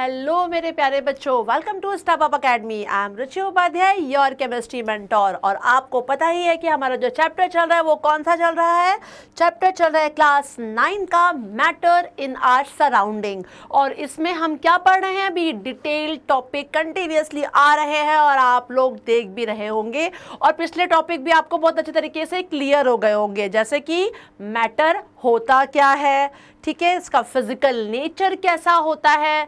hello मेरे प्यारे बच्चों welcome to stop up academy I am Ruchi Upadhyay your chemistry mentor और आपको पता ही है कि हमारा जो चैप्टर चल रहा है वो कौन सा चल रहा है चैप्टर चल रहा है क्लास नाइन का मैटर इन आर सराउंडिंग और इसमें हम क्या पढ़ रहे हैं अभी डिटेल टॉपिक कंटिन्यूसली आ रहे हैं और आप लोग देख भी रहे होंगे और पिछले टॉपिक भी आपको बहुत अच्छे तरीके से क्लियर हो गए होंगे जैसे कि मैटर होता क्या है ठीक है इसका फिजिकल नेचर कैसा होता है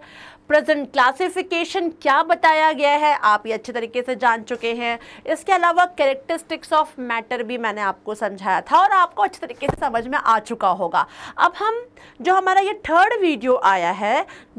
प्रेजेंट क्लासिफिकेशन क्या बताया गया है आप ये अच्छे तरीके से जान चुके हैं इसके अलावा कैरेक्टरिस्टिक्स ऑफ मैटर भी मैंने आपको समझाया था और आपको अच्छे तरीके से समझ में आ चुका होगा अब हम जो हमारा ये थर्ड वीडियो आया है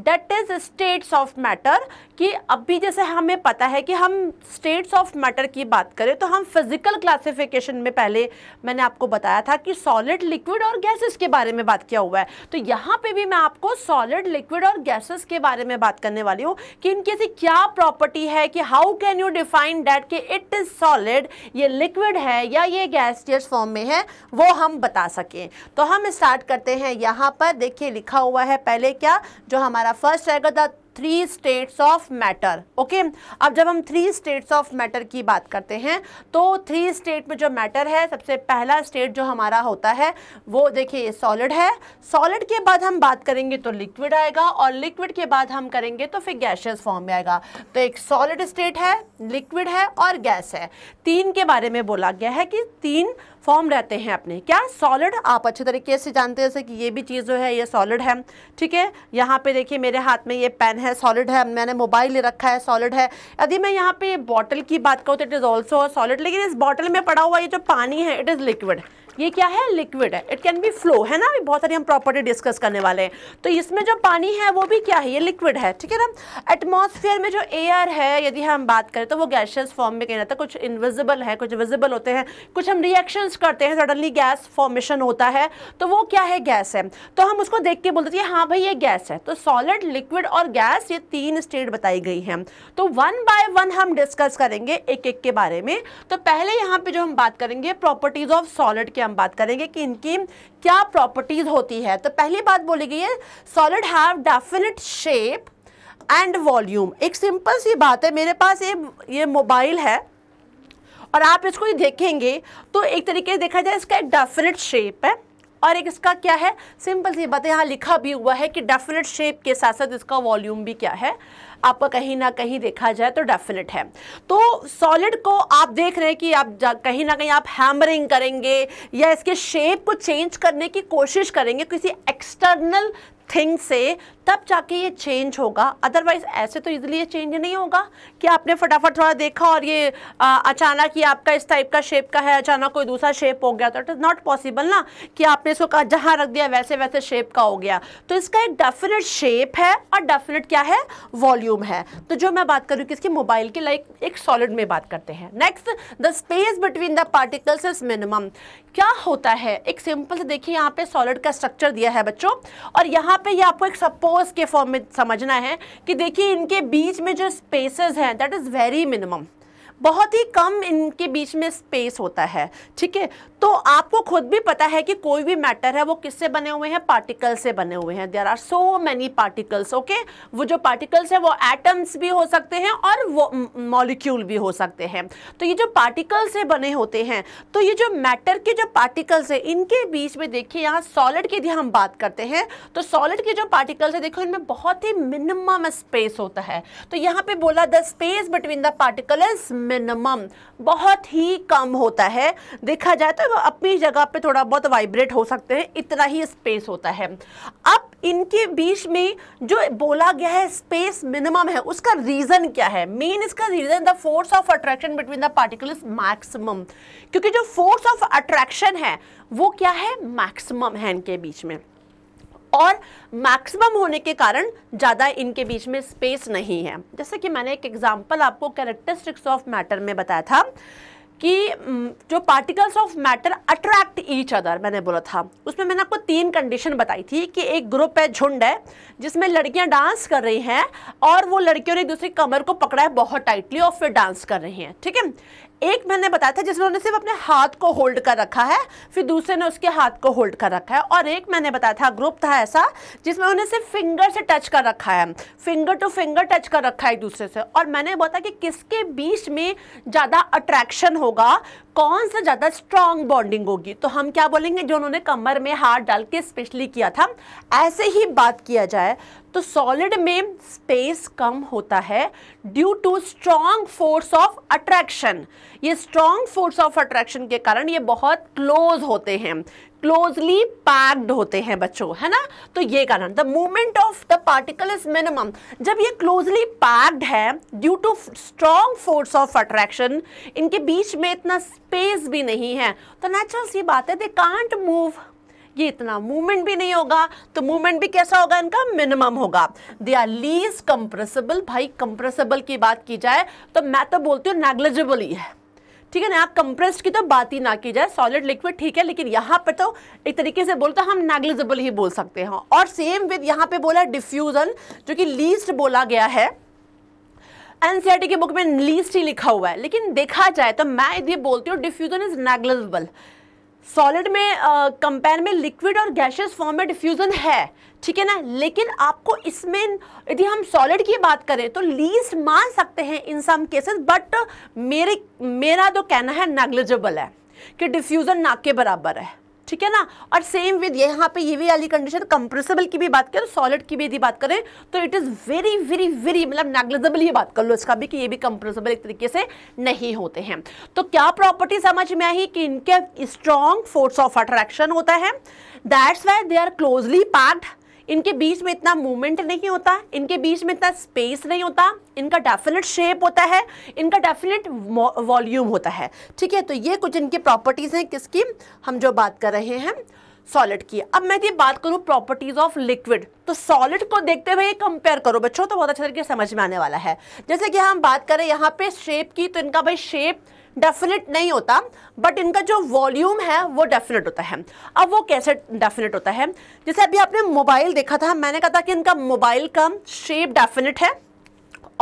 that is states of matter कि अभी जैसे हमें पता है कि हम स्टेट्स ऑफ मैटर की बात करें तो हम फिज़िकल क्लासिफिकेशन में पहले मैंने आपको बताया था कि सॉलिड लिक्विड और गैसेस के बारे में बात किया हुआ है तो यहाँ पे भी मैं आपको सॉलिड लिक्विड और गैसेस के बारे में में बात करने वाली हूँ कि इनकी ऐसी क्या प्रॉपर्टी है कि how can you define that कि इट इज़ सॉलिड ये लिक्विड है या ये गैसियस फॉर्म में है वो हम बता सकें तो हम स्टार्ट करते हैं यहाँ पर देखिए लिखा हुआ है पहले क्या जो हमारा फर्स्ट रहेगा three states of matter okay अब जब हम थ्री स्टेट्स ऑफ मैटर की बात करते हैं तो थ्री स्टेट में जो मैटर है सबसे पहला स्टेट जो हमारा होता है वो देखिए ये सॉलिड है सॉलिड के बाद हम बात करेंगे तो लिक्विड आएगा और लिक्विड के बाद हम करेंगे तो फिर गैशियस फॉर्म में आएगा तो एक सॉलिड स्टेट है लिक्विड है और गैस है तीन के बारे में बोला गया है कि तीन फॉर्म रहते हैं अपने क्या सॉलिड आप अच्छे तरीके से जानते हैं जैसे कि ये भी चीज़ जो है ये सॉलिड है ठीक है यहाँ पे देखिए मेरे हाथ में ये पेन है सॉलिड है मैंने मोबाइल ले रखा है सॉलिड है यदि मैं यहाँ पे बॉटल की बात करूँ तो इट इज़ ऑल्सो सॉलिड लेकिन इस बॉटल में पड़ा हुआ ये जो पानी है इट इज़ लिक्विड ये क्या है लिक्विड है इट कैन बी फ्लो है ना अभी बहुत सारी हम प्रॉपर्टी डिस्कस करने वाले हैं तो इसमें जो पानी है वो भी क्या है ये लिक्विड है ठीक है ना एटमॉस्फेयर में जो एयर है यदि हम बात करें तो वो गैशियस फॉर्म में कहना जाता तो है कुछ इनविजिबल है कुछ विजिबल होते हैं कुछ हम रिएक्शंस करते हैं सडनली गैस फॉर्मेशन होता है तो वो क्या है गैस है तो हम उसको देख के बोलते थे हैं हाँ भाई ये गैस है तो सॉलिड लिक्विड और गैस ये तीन स्टेट बताई गई हैं तो वन बाय वन हम डिस्कस करेंगे एक एक के बारे में तो पहले यहाँ पे जो हम बात करेंगे प्रॉपर्टीज ऑफ सॉलिड क्या हम बात करेंगे कि इनकी क्या प्रॉपर्टीज़ होती है तो पहली बात बोली गई है solid have definite shape and volume एक सिंपल सी बात है मेरे पास ये ये मोबाइल है और आप इसको देखेंगे तो एक तरीके से देखा जाए इसका एक डेफिनेट शेप है और एक इसका क्या है सिंपल सी बात है यहाँ लिखा भी हुआ है कि डेफिनेट शेप के साथ साथ इसका वॉल्यूम भी क्या है आपका कहीं ना कहीं देखा जाए तो डेफिनेट है तो सॉलिड को आप देख रहे हैं कि आप कहीं ना कहीं आप हैमरिंग करेंगे या इसके शेप को चेंज करने की कोशिश करेंगे किसी एक्सटर्नल थिंग से तब जाके ये चेंज होगा अदरवाइज ऐसे तो इजिली ये चेंज नहीं होगा कि आपने फटाफट थोड़ा देखा और ये आ, अचानक ही आपका इस टाइप का शेप का है अचानक कोई दूसरा शेप हो गया तो इट इज़ नॉट पॉसिबल ना कि आपने इसको कहा जहाँ रख दिया वैसे वैसे शेप का हो गया तो इसका एक डेफिनेट शेप है और डेफिनेट क्या है वॉल्यूम है तो जो मैं बात करूँ कि इसकी मोबाइल की लाइक एक सॉलिड में बात करते हैं next the space between the particles is minimum क्या होता है एक सिंपल से देखिए यहाँ पे सॉलिड का स्ट्रक्चर दिया है बच्चों और यहाँ यहाँ पे ये आपको एक सपोज के फॉर्म में समझना है कि देखिए इनके बीच में जो स्पेसेस हैं दैट इज़ वेरी मिनिमम बहुत ही कम इनके बीच में स्पेस होता है ठीक है तो आपको खुद भी पता है कि कोई भी मैटर है वो किससे बने हुए हैं पार्टिकल से बने हुए हैं there are so many particles okay वो जो पार्टिकल्स है वो एटम्स भी हो सकते हैं और वो मॉलिक्यूल भी हो सकते हैं तो ये जो पार्टिकल से बने होते हैं तो ये जो मैटर के जो पार्टिकल्स है इनके बीच में देखिए यहाँ सॉलिड की यदि हम बात करते हैं तो सॉलिड के जो पार्टिकल्स है देखो इनमें बहुत ही मिनिमम स्पेस होता है तो यहाँ पे बोला the space between the particle is minimum बहुत ही कम होता है देखा जाए तो अपनी जगह पे थोड़ा बहुत वाइब्रेट हो सकते हैं इतना ही स्पेस होता है अब इनके बीच में जो बोला गया है स्पेस मिनिमम है उसका रीज़न क्या है मेन इसका reason the force of attraction between the particles maximum क्योंकि जो फोर्स ऑफ अट्रैक्शन है वो क्या है मैक्सिमम है इनके बीच में और मैक्सिमम होने के कारण ज़्यादा इनके बीच में स्पेस नहीं है जैसे कि मैंने एक एग्जांपल आपको कैरेक्टरिस्टिक्स ऑफ मैटर में बताया था कि जो particles of matter attract each other मैंने बोला था उसमें मैंने आपको तीन कंडीशन बताई थी कि एक ग्रुप है झुंड है जिसमें लड़कियां डांस कर रही हैं और वो लड़कियों ने दूसरी कमर को पकड़ा है बहुत टाइटली और फिर डांस कर रही हैं ठीक है एक मैंने बताया था जिसमें सिर्फ अपने हाथ को होल्ड कर रखा है फिर दूसरे ने उसके हाथ को होल्ड कर रखा है और एक मैंने बताया था ग्रुप था ऐसा जिसमें उन्हें सिर्फ फिंगर से टच कर रखा है फिंगर टू फिंगर टच कर रखा है एक दूसरे से और मैंने बोला कि किसके बीच में ज़्यादा अट्रैक्शन होगा कौन सा ज़्यादा स्ट्रॉन्ग बॉन्डिंग होगी तो हम क्या बोलेंगे जो उन्होंने कमर में हाथ डाल के स्पेशली किया था ऐसे ही बात किया जाए तो सॉलिड में स्पेस कम होता है due to strong force of attraction ये स्ट्रॉन्ग फोर्स ऑफ अट्रैक्शन के कारण ये बहुत क्लोज होते हैं क्लोजली पैक्ड होते हैं बच्चों है ना तो ये कारण the movement of the particle is minimum जब ये क्लोजली पैक्ड है due to strong force of attraction इनके बीच में इतना स्पेस भी नहीं है तो नेचुरल सी बात है दे कांट मूव ये इतना मूवमेंट भी नहीं होगा तो मूवमेंट भी कैसा होगा इनका मिनिमम होगा दे आर लीज कंप्रेसिबल भाई कंप्रेसिबल की बात की जाए तो मैं तो बोलती हूँ नेग्लेजिबल ही है ठीक है ना आप कंप्रेस्ड की तो बात ही ना की जाए सॉलिड लिक्विड ठीक है लेकिन यहाँ पर तो एक तरीके से बोलते हम नेग्लिजिबल ही बोल सकते हैं और सेम विद यहाँ पे बोला डिफ्यूजन जो कि लीस्ट बोला गया है एनसीआरटी e की बुक में लीस्ट ही लिखा हुआ है लेकिन देखा जाए तो मैं ये बोलती हूँ डिफ्यूजन इज नेग्लिजिबल सॉलिड में कंपेयर में लिक्विड और गैसेस फॉर्म में डिफ्यूज़न है ठीक है ना लेकिन आपको इसमें यदि हम सॉलिड की बात करें तो लीज मान सकते हैं इन सम केसेस बट मेरे मेरा जो तो कहना है नेग्लिजिबल है कि डिफ्यूज़न ना के बराबर है ठीक है ना और सेम विद यहाँ पे ये भी वाली कंडीशन कंप्रेसिबल की भी बात करें सॉलिड की भी यदि बात करें तो it is very very very मतलब नेग्लेजेबल ये बात कर लो इसका भी कि ये भी कंप्रेसिबल एक तरीके से नहीं होते हैं तो क्या प्रॉपर्टी समझ में आई कि इनके स्ट्रॉन्ग फोर्स ऑफ अट्रैक्शन होता है that's why they are closely packed इनके बीच में इतना मूवमेंट नहीं होता इनके बीच में इतना स्पेस नहीं होता इनका डेफिनेट शेप होता है इनका डेफिनेट वॉल्यूम होता है ठीक है तो ये कुछ इनकी प्रॉपर्टीज़ हैं किसकी हम जो बात कर रहे हैं सॉलिड की अब मैं ये बात करूँ प्रॉपर्टीज ऑफ लिक्विड तो सॉलिड को देखते हुए कंपेयर करो बच्चों तो बहुत अच्छे तरीके से समझ में आने वाला है जैसे कि हम बात करें यहाँ पे शेप की तो इनका भाई शेप डेफिनेट नहीं होता बट इनका जो वॉल्यूम है वो डेफिनेट होता है अब वो कैसे डेफिनेट होता है जैसे अभी आपने मोबाइल देखा था मैंने कहा था कि इनका मोबाइल का शेप डेफिनेट है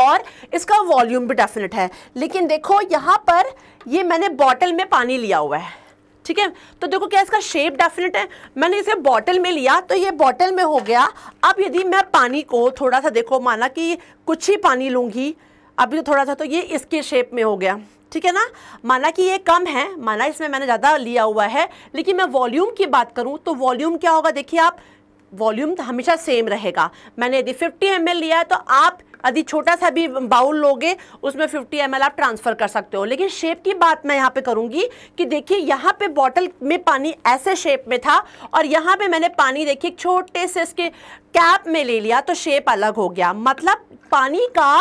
और इसका वॉल्यूम भी डेफिनेट है लेकिन देखो यहाँ पर ये मैंने बॉटल में पानी लिया हुआ है ठीक है तो देखो क्या इसका शेप डेफिनेट है मैंने इसे बॉटल में लिया तो ये बॉटल में हो गया अब यदि मैं पानी को थोड़ा सा देखो माना कि कुछ ही पानी लूँगी अभी तो थोड़ा सा तो ये इसके शेप में हो गया ठीक है ना माना कि ये कम है माना इसमें मैंने ज़्यादा लिया हुआ है लेकिन मैं वॉल्यूम की बात करूँ तो वॉल्यूम क्या होगा देखिए आप वॉल्यूम तो हमेशा सेम रहेगा मैंने यदि 50 एम लिया है तो आप यदि छोटा सा भी बाउल लोगे उसमें 50 एम आप ट्रांसफ़र कर सकते हो लेकिन शेप की बात मैं यहाँ पे करूँगी कि देखिए यहाँ पे बॉटल में पानी ऐसे शेप में था और यहाँ पे मैंने पानी देखिए छोटे से इसके कैप में ले लिया तो शेप अलग हो गया मतलब पानी का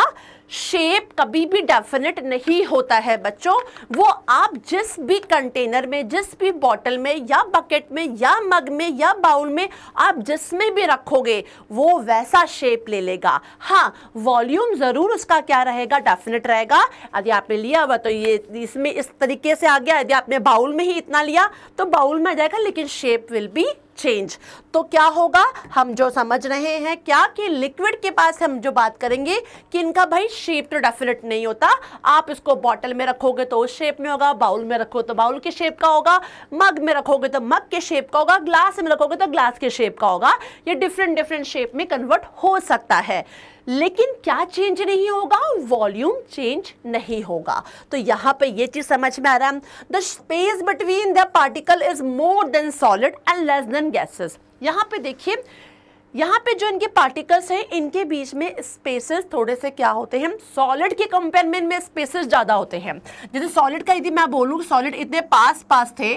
शेप कभी भी डेफिनेट नहीं होता है बच्चों वो आप जिस भी कंटेनर में जिस भी बॉटल में या बकेट में या मग में या बाउल में आप जिसमें भी रखोगे वो वैसा शेप ले लेगा हाँ वॉल्यूम ज़रूर उसका क्या रहेगा डेफिनेट रहेगा यदि आपने लिया हुआ तो ये इसमें इस तरीके से आ गया यदि आपने बाउल में ही इतना लिया तो बाउल में जाएगा लेकिन शेप विल बी चेंज तो क्या होगा हम जो समझ रहे हैं क्या कि लिक्विड के पास हम जो बात करेंगे कि इनका भाई शेप तो डेफिनेट नहीं होता आप इसको बॉटल में रखोगे तो उस शेप में होगा बाउल में रखो तो बाउल के शेप का होगा मग में रखोगे तो मग के शेप का होगा ग्लास में रखोगे तो ग्लास के शेप का होगा ये डिफरेंट डिफरेंट शेप में कन्वर्ट हो सकता है लेकिन क्या चेंज नहीं होगा वॉल्यूम चेंज नहीं होगा तो यहां पे ये चीज समझ में आ रहा है the space between the particle is more than solid and less than gases यहां पे देखिए यहाँ पे जो इनके पार्टिकल्स हैं इनके बीच में स्पेसेस थोड़े से क्या होते हैं सॉलिड के कंपेयर में इनमें स्पेसेस ज़्यादा होते हैं जैसे सॉलिड का यदि मैं बोलूँ सॉलिड इतने पास पास थे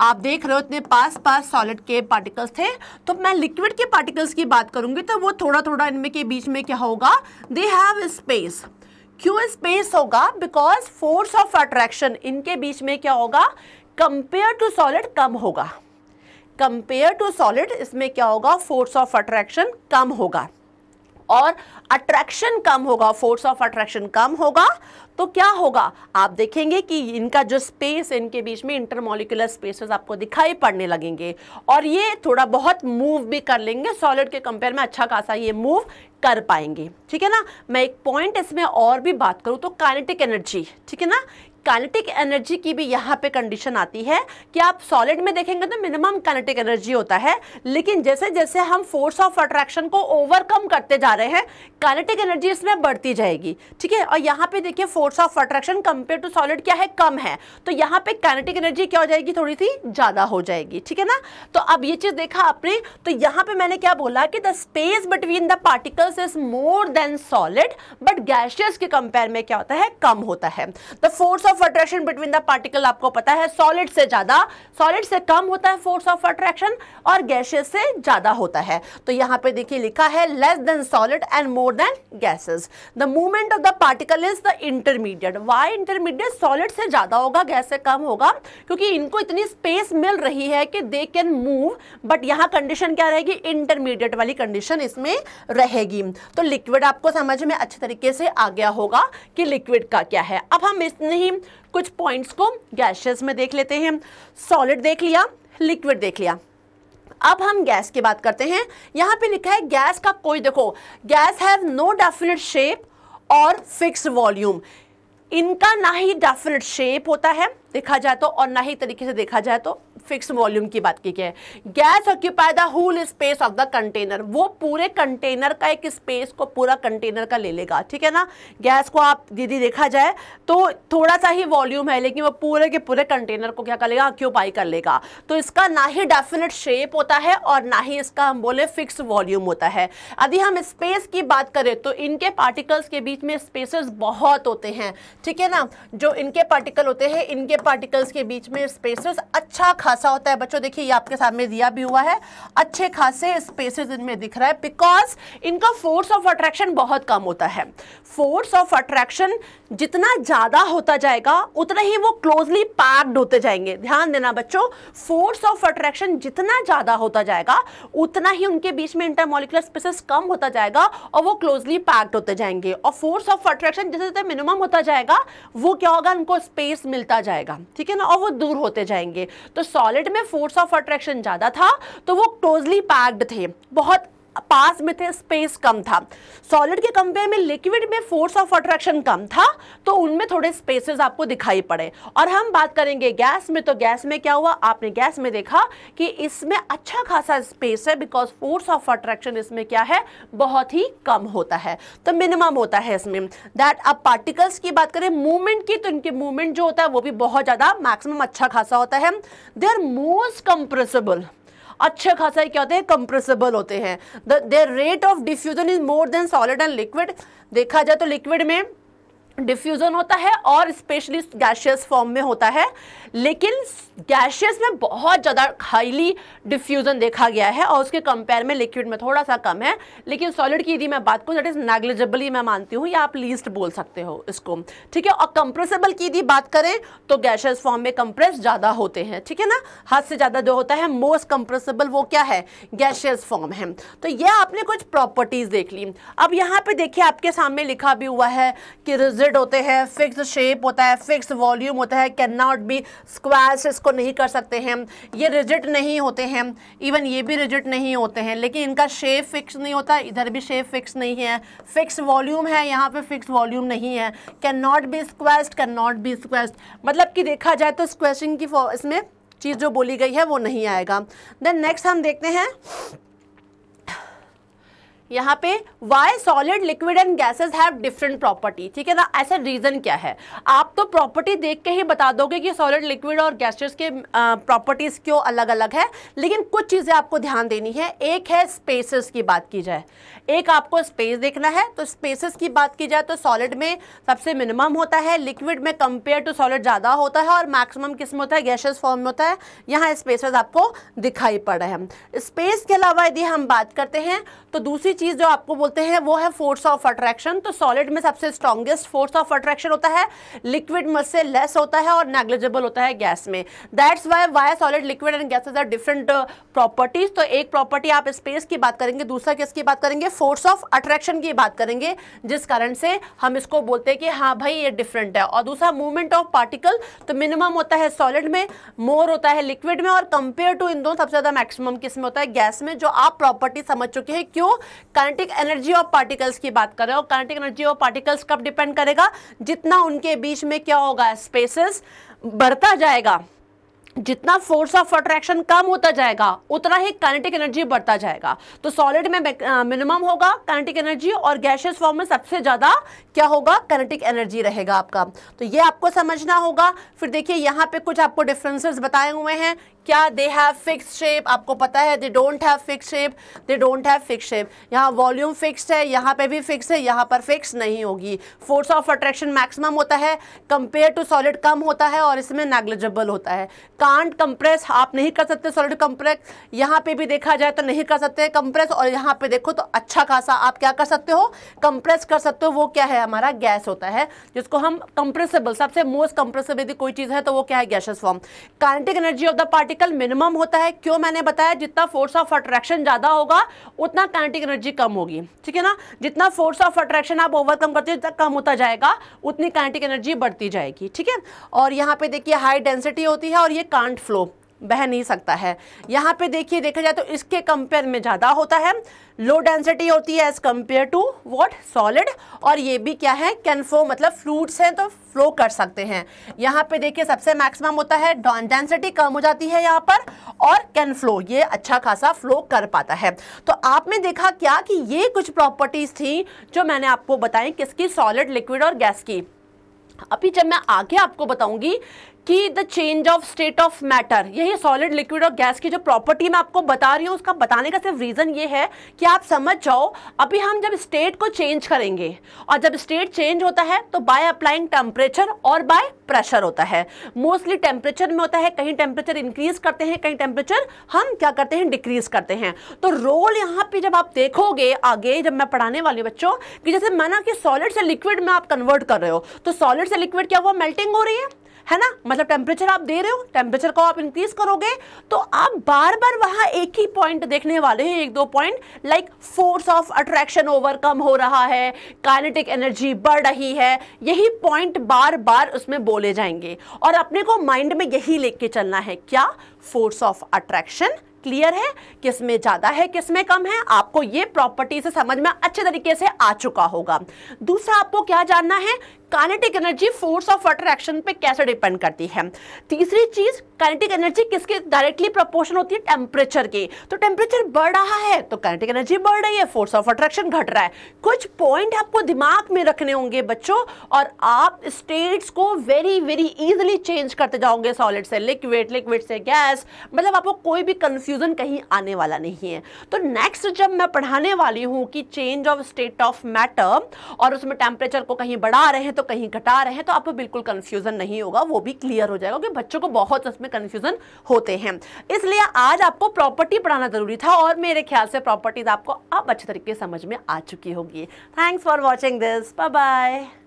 आप देख रहे हो इतने पास पास सॉलिड के पार्टिकल्स थे तो मैं लिक्विड के पार्टिकल्स की बात करूंगी तो वो थोड़ा थोड़ा इनमें के बीच में क्या होगा दे हैव स्पेस क्यों स्पेस होगा बिकॉज फोर्स ऑफ अट्रैक्शन इनके बीच में क्या होगा कंपेयर टू सॉलिड कम होगा कंपेयर टू सॉलिड इसमें क्या होगा फोर्स ऑफ अट्रैक्शन कम होगा और अट्रैक्शन कम होगा फोर्स ऑफ अट्रैक्शन कम होगा तो क्या होगा आप देखेंगे कि इनका जो स्पेस इनके बीच में इंटरमोलिकुलर स्पेसेस आपको दिखाई पड़ने लगेंगे और ये थोड़ा बहुत मूव भी कर लेंगे सॉलिड के कंपेयर में अच्छा खासा ये मूव कर पाएंगे ठीक है ना मैं एक पॉइंट इसमें और भी बात करूँ तो काइनेटिक एनर्जी ठीक है ना काइनेटिक एनर्जी की भी यहाँ पे कंडीशन आती है कि आप सॉलिड में देखेंगे तो मिनिमम काइनेटिक एनर्जी होता है लेकिन जैसे जैसे हम फोर्स ऑफ अट्रैक्शन को ओवरकम करते जा रहे हैं काइनेटिक एनर्जी इसमें बढ़ती जाएगी ठीक है और यहाँ पे देखिए force of attraction compare to solid क्या है कम है तो यहाँ पे काइनेटिक एनर्जी क्या हो जाएगी थोड़ी सी ज़्यादा हो जाएगी ठीक है ना तो अब ये चीज़ देखा आपने तो यहाँ पे मैंने क्या बोला कि the space between the particles is more than solid but gaseous के कंपेयर में क्या होता है कम होता है the force of of attraction between the particle आपको पता है सॉलिड से ज्यादा सॉलिड से कम होता है फोर्स ऑफ अट्रैक्शन और गैसेस से ज्यादा होता है तो यहां पे देखिए लिखा है less than solid and more than gases the movement of the particle is the intermediate why intermediate solid से ज्यादा होगा गैस से कम होगा क्योंकि इनको इतनी स्पेस मिल रही है कि दे कैन मूव बट यहां कंडीशन क्या रहेगी इंटरमीडिएट वाली कंडीशन इसमें रहेगी तो लिक्विड आपको समझ में अच्छे तरीके से आ गया होगा कि लिक्विड का क्या है अब हम इतने ही कुछ पॉइंट्स को गैसेस में देख लेते हैं सॉलिड देख लिया लिक्विड देख लिया अब हम गैस की बात करते हैं यहाँ पे लिखा है गैस का कोई देखो gas have no definite shape और फिक्स वॉल्यूम इनका ना ही डेफिनेट शेप होता है देखा जाए तो और ना ही तरीके से देखा जाए तो फिक्स वॉल्यूम की बात की है gas occupy the whole space of the container वो पूरे कंटेनर का एक स्पेस को पूरा कंटेनर का ले लेगा ठीक है ना गैस को आप यदि देखा जाए तो थोड़ा सा ही वॉल्यूम है लेकिन वो पूरे के पूरे कंटेनर को क्या कर लेगा ऑक्यूपाई कर लेगा तो इसका ना ही डेफिनेट शेप होता है और ना ही इसका हम बोले फिक्स वॉल्यूम होता है यदि हम स्पेस की बात करें तो इनके पार्टिकल्स के बीच में स्पेसेस बहुत होते हैं ठीक है ना जो इनके पार्टिकल होते हैं इनके पार्टिकल्स के बीच में स्पेसेस अच्छा खासा खासा होता है बच्चों देखिए ये आपके सामने दिया भी हुआ है अच्छे खासे स्पेसेस इनमें दिख रहा है बिकॉज इनका फोर्स ऑफ अट्रैक्शन बहुत कम होता है फोर्स ऑफ अट्रैक्शन जितना ज़्यादा होता जाएगा उतना ही वो क्लोजली पैक्ड होते जाएंगे ध्यान देना बच्चों फोर्स ऑफ अट्रैक्शन जितना ज़्यादा होता जाएगा उतना ही उनके बीच में इंटरमोलिकुलर स्पेसिस कम होता जाएगा और वो क्लोजली पैक्ड होते जाएंगे और फोर्स ऑफ अट्रैक्शन जैसे जैसे मिनिमम होता जाएगा वो क्या होगा उनको स्पेस मिलता जाएगा ठीक है ना और वो दूर होते जाएंगे तो सॉरी सॉलिड में फोर्स ऑफ अट्रैक्शन ज़्यादा था तो वो क्लोजली पैक्ड थे बहुत पास में थे स्पेस कम था सॉलिड के कंपेयर में लिक्विड में फोर्स ऑफ अट्रैक्शन कम था तो उनमें थोड़े स्पेसेस आपको दिखाई पड़े और हम बात करेंगे गैस में तो गैस में क्या हुआ आपने गैस में देखा कि इसमें अच्छा खासा स्पेस है बिकॉज फोर्स ऑफ अट्रैक्शन इसमें क्या है बहुत ही कम होता है तो मिनिमम होता है इसमें दैट अब पार्टिकल्स की बात करें मूवमेंट की तो इनके मूवमेंट जो होता है वो भी बहुत ज़्यादा मैक्सिमम अच्छा खासा होता है दे आर मोस्ट कंप्रेसिबल अच्छे खासा क्या होते हैं कंप्रेसिबल होते हैं the their rate of diffusion is more than solid and liquid देखा जाए तो लिक्विड में डिफ्यूज़न होता है और स्पेशली गैशियस फॉर्म में होता है लेकिन गैशियस में बहुत ज़्यादा हाईली डिफ्यूज़न देखा गया है और उसके कंपेयर में लिक्विड में थोड़ा सा कम है लेकिन सॉलिड की यदि मैं बात करूँ दैट इज़ नेग्लिजिबली मैं मानती हूँ या आप लीस्ट बोल सकते हो इसको ठीक है और कंप्रेसेबल की यदि बात करें तो गैशियस फॉर्म में कंप्रेस ज़्यादा होते हैं ठीक है ना हद से ज़्यादा जो होता है मोस्ट कंप्रेसेबल वो क्या है गैशियस फॉर्म है तो यह आपने कुछ प्रॉपर्टीज़ देख ली अब यहाँ पर देखिए आपके सामने लिखा भी हुआ है कि रिजल्ट ऑर्बिट होते हैं फिक्स शेप होता है फिक्स वॉल्यूम होता है कैन नॉट बी स्क्वास इसको नहीं कर सकते हैं ये रिजिट नहीं होते हैं इवन ये भी रिजिट नहीं होते हैं लेकिन इनका शेप फिक्स नहीं होता इधर भी शेप फिक्स नहीं है फिक्स वॉल्यूम है यहाँ पे फिक्स वॉल्यूम नहीं है can not be squashed can not be squashed मतलब कि देखा जाए तो स्क्वेस्टिंग की इसमें चीज़ जो बोली गई है वो नहीं आएगा देन नेक्स्ट हम देखते हैं यहाँ पे why solid liquid and gases have different property ठीक है ना ऐसा रीजन क्या है आप तो प्रॉपर्टी देख के ही बता दोगे कि सॉलिड लिक्विड और गैसेस के प्रॉपर्टीज क्यों अलग अलग है लेकिन कुछ चीज़ें आपको ध्यान देनी है एक है स्पेसेस की बात की जाए एक आपको स्पेस देखना है तो स्पेसेस की बात की जाए तो सॉलिड में सबसे मिनिमम होता है लिक्विड में कंपेयर टू सॉलिड ज़्यादा होता है और मैक्सिमम किस में होता है गैसेस फॉर्म में होता है यहाँ स्पेसेस आपको दिखाई पड़ रहे हैं स्पेस के अलावा यदि हम बात करते हैं तो दूसरी चीज़ जो आपको बोलते हैं वो है फोर्स ऑफ अट्रैक्शन तो सॉलिड में सबसे स्ट्रॉन्गेस्ट फोर्स ऑफ अट्रैक्शन होता है लिक्विड में से लेस होता है और नेग्लिजिबल होता है गैस में that's why why solid liquid and gases are different properties तो एक प्रॉपर्टी आप स्पेस की बात करेंगे दूसरा किसकी बात करेंगे फोर्स ऑफ अट्रैक्शन की बात करेंगे जिस कारण से हम इसको बोलते हैं कि हाँ भाई ये डिफरेंट है और दूसरा मूवमेंट ऑफ पार्टिकल तो मिनिमम होता है सॉलिड में मोर होता है लिक्विड में और कंपेयर टू इन दोनों सबसे ज़्यादा मैक्सिमम किस में होता है गैस में जो आप प्रॉपर्टी समझ चुके हैं क्यों कानेटिक एनर्जी ऑफ पार्टिकल्स की बात कर रहे हो कानेटिक एनर्जी ऑफ पार्टिकल्स कब डिपेंड करेगा जितना उनके बीच में क्या होगा स्पेसिस बढ़ता जाएगा जितना फोर्स ऑफ अट्रैक्शन कम होता जाएगा उतना ही कैनेटिक एनर्जी बढ़ता जाएगा तो सॉलिड में मिनिमम होगा कैनेटिक एनर्जी और गैशियस फॉर्म में सबसे ज़्यादा क्या होगा कैनेटिक एनर्जी रहेगा आपका तो ये आपको समझना होगा फिर देखिए यहाँ पे कुछ आपको डिफरेंसेस बताए हुए हैं क्या दे हैव फिक्स शेप आपको पता है they don't have fix shape they don't have fix shape यहाँ वॉल्यूम फिक्स्ड है यहाँ पे भी फिक्स है यहाँ पर फिक्स नहीं होगी फोर्स ऑफ अट्रैक्शन मैक्सिमम होता है कंपेयर टू सॉलिड कम होता है और इसमें नेग्लिजिबल होता है कांट कंप्रेस आप नहीं कर सकते सॉलिड कंप्रेस यहाँ पे भी देखा जाए तो नहीं कर सकते कंप्रेस और यहाँ पे देखो तो अच्छा खासा आप क्या कर सकते हो कंप्रेस कर सकते हो वो क्या है हमारा गैस होता है जिसको हम कंप्रेसिबल सबसे मोस्ट कंप्रेसिबल कोई चीज़ है तो वो क्या है gases form kinetic energy of the particle theoretical minimum होता है क्यों मैंने बताया जितना फोर्स ऑफ अट्रैक्शन ज़्यादा होगा उतना काइनेटिक एनर्जी कम होगी ठीक है ना जितना फोर्स ऑफ अट्रैक्शन आप ओवरकम करते हो जितना कम होता जाएगा उतनी काइनेटिक एनर्जी बढ़ती जाएगी ठीक है और यहाँ पे देखिए हाई डेंसिटी होती है और ये कांट फ्लो बह नहीं सकता है यहाँ पे देखिए देखा जाए तो इसके कंपेयर में ज़्यादा होता है लो डेंसिटी होती है as compare to what solid और ये भी क्या है कैन फ्लो मतलब फ्लूट्स हैं तो फ्लो कर सकते हैं यहाँ पे देखिए सबसे मैक्सिमम होता है डेंसिटी कम हो जाती है यहाँ पर और कैन फ्लो ये अच्छा खासा फ्लो कर पाता है तो आपने देखा क्या कि ये कुछ प्रॉपर्टीज़ थी जो मैंने आपको बताई किसकी सॉलिड लिक्विड और गैस की अभी जब मैं आगे आपको बताऊंगी कि the change of state of matter यही सॉलिड लिक्विड और गैस की जो प्रॉपर्टी मैं आपको बता रही हूँ उसका बताने का सिर्फ रीज़न ये है कि आप समझ जाओ अभी हम जब स्टेट को चेंज करेंगे और जब स्टेट चेंज होता है तो बाय अप्लाइंग टेम्परेचर और बाय प्रेशर होता है मोस्टली टेम्परेचर में होता है कहीं टेम्परेचर इंक्रीज करते हैं कहीं टेम्परेचर हम क्या करते हैं डिक्रीज करते हैं तो रोल यहाँ पे जब आप देखोगे आगे जब मैं पढ़ाने वाली बच्चों कि जैसे माना कि सॉलिड से लिक्विड में आप कन्वर्ट कर रहे हो तो सॉलिड से लिक्विड क्या हुआ मेल्टिंग हो रही है है ना मतलब टेम्परेचर आप दे रहे हो टेम्परेचर को आप इंक्रीज करोगे तो आप बार बार वहाँ एक ही पॉइंट देखने वाले हैं एक दो point like force of attraction overcome हो रहा है काइनेटिक एनर्जी बढ़ रही है यही पॉइंट बार बार उसमें बोले जाएंगे और अपने को माइंड में यही लेके चलना है क्या फोर्स ऑफ अट्रैक्शन क्लियर है किस में ज़्यादा है किस में कम है आपको ये प्रॉपर्टी से समझ में अच्छे तरीके से आ चुका होगा दूसरा आपको क्या जानना है kinetic energy force of attraction पे कैसे डिपेंड करती है तीसरी चीज काइनेटिक एनर्जी किसके डायरेक्टली प्रोपोर्शन होती है टेम्परेचर की तो टेम्परेचर बढ़ रहा है तो काइनेटिक एनर्जी बढ़ रही है फोर्स ऑफ अट्रैक्शन घट रहा है कुछ पॉइंट आपको दिमाग में रखने होंगे बच्चों और आप स्टेट्स को वेरी वेरी इजिली चेंज करते जाओगे सॉलिड से लिक्विड लिक्विड से गैस मतलब आपको कोई भी कंफ्यूजन कहीं आने वाला नहीं है तो नेक्स्ट जब मैं पढ़ाने वाली हूँ कि change of state of matter और उसमें टेम्परेचर को कहीं बढ़ा रहे हैं तो कहीं घटा रहे हैं तो आपको बिल्कुल कन्फ्यूज़न नहीं होगा वो भी क्लियर हो जाएगा क्योंकि बच्चों को बहुत उसमें कन्फ्यूज़न होते हैं इसलिए आज आपको प्रॉपर्टी पढ़ाना ज़रूरी था और मेरे ख्याल से प्रॉपर्टीज़ आपको अब अच्छे तरीके समझ में आ चुकी होगी thanks for watching this bye